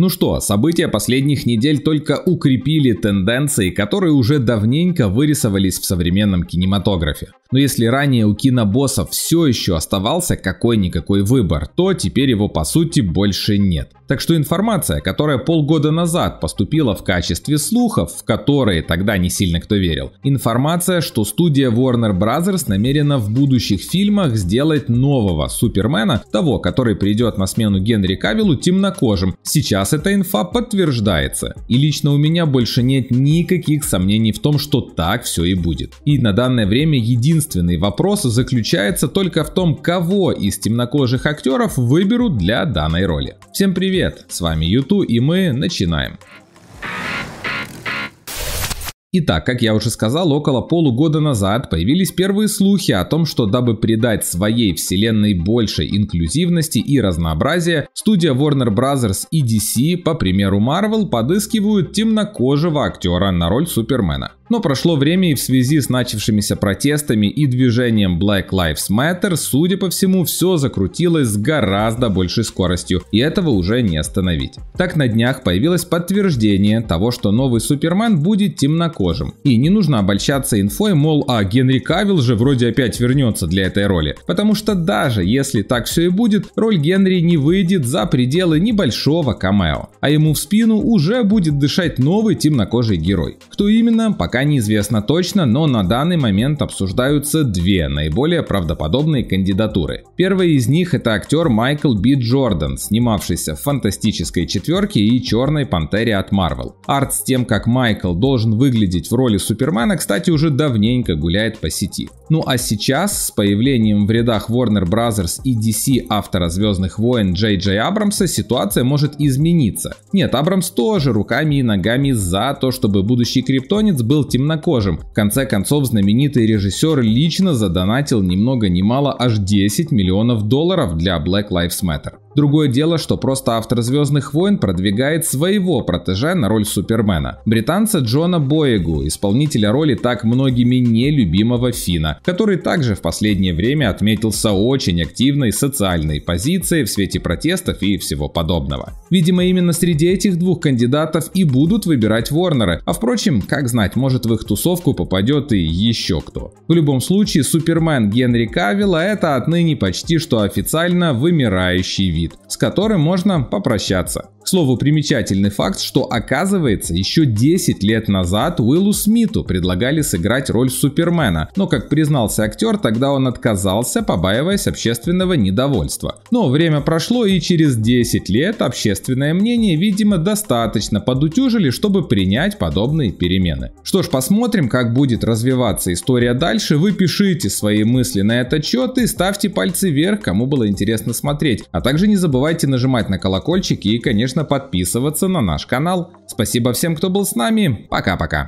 Ну что, события последних недель только укрепили тенденции, которые уже давненько вырисовались в современном кинематографе. Но если ранее у кинобосса все еще оставался какой-никакой выбор, то теперь его по сути больше нет. Так что информация, которая полгода назад поступила в качестве слухов, в которые тогда не сильно кто верил, информация, что студия Warner Bros. намерена в будущих фильмах сделать нового Супермена, того, который придет на смену Генри Кавиллу темнокожим, сейчас раз эта инфа подтверждается, и лично у меня больше нет никаких сомнений в том, что так все и будет. И на данное время единственный вопрос заключается только в том, кого из темнокожих актеров выберут для данной роли. Всем привет, с вами Юту и мы начинаем. Итак, как я уже сказал, около полугода назад появились первые слухи о том, что дабы придать своей вселенной больше инклюзивности и разнообразия, студия Warner Bros. и DC, по примеру Marvel, подыскивают темнокожего актера на роль Супермена. Но прошло время и в связи с начавшимися протестами и движением Black Lives Matter, судя по всему, все закрутилось с гораздо большей скоростью, и этого уже не остановить. Так на днях появилось подтверждение того, что новый Супермен будет темнокожим. И не нужно обольщаться инфой, мол, а Генри Кавилл же вроде опять вернется для этой роли. Потому что даже если так все и будет, роль Генри не выйдет за пределы небольшого камео. А ему в спину уже будет дышать новый темнокожий герой. Кто именно, пока пока неизвестно точно, но на данный момент обсуждаются две наиболее правдоподобные кандидатуры. Первая из них это актер Майкл Би Джордан, снимавшийся в «Фантастической четверке» и «Черной пантере» от Marvel. Арт с тем, как Майкл должен выглядеть в роли Супермена, кстати, уже давненько гуляет по сети. Ну а сейчас, с появлением в рядах Warner Bros. и DC автора «Звездных войн» Джей Джей Абрамса, ситуация может измениться. Нет, Абрамс тоже руками и ногами за то, чтобы будущий криптонец был темнокожим. В конце концов, знаменитый режиссер лично задонатил ни много ни мало аж 10 миллионов долларов для Black Lives Matter. Другое дело, что просто автор «Звездных войн» продвигает своего протеже на роль Супермена. Британца Джона Боегу, исполнителя роли так многими нелюбимого Фина, который также в последнее время отметился очень активной социальной позицией в свете протестов и всего подобного. Видимо, именно среди этих двух кандидатов и будут выбирать Ворнеры, а впрочем, как знать, может в их тусовку попадет и еще кто. В любом случае, Супермен Генри Кавилла это отныне почти что официально вымирающий вид вид, с которым можно попрощаться. К слову, примечательный факт, что оказывается, еще 10 лет назад Уиллу Смиту предлагали сыграть роль Супермена, но, как признался актер, тогда он отказался, побаиваясь общественного недовольства. Но время прошло, и через 10 лет общественное мнение, видимо, достаточно подутюжили, чтобы принять подобные перемены. Что ж, посмотрим, как будет развиваться история дальше. Вы пишите свои мысли на этот счет и ставьте пальцы вверх, кому было интересно смотреть. А также не забывайте нажимать на колокольчик и, конечно, подписываться на наш канал. Спасибо всем, кто был с нами. Пока-пока.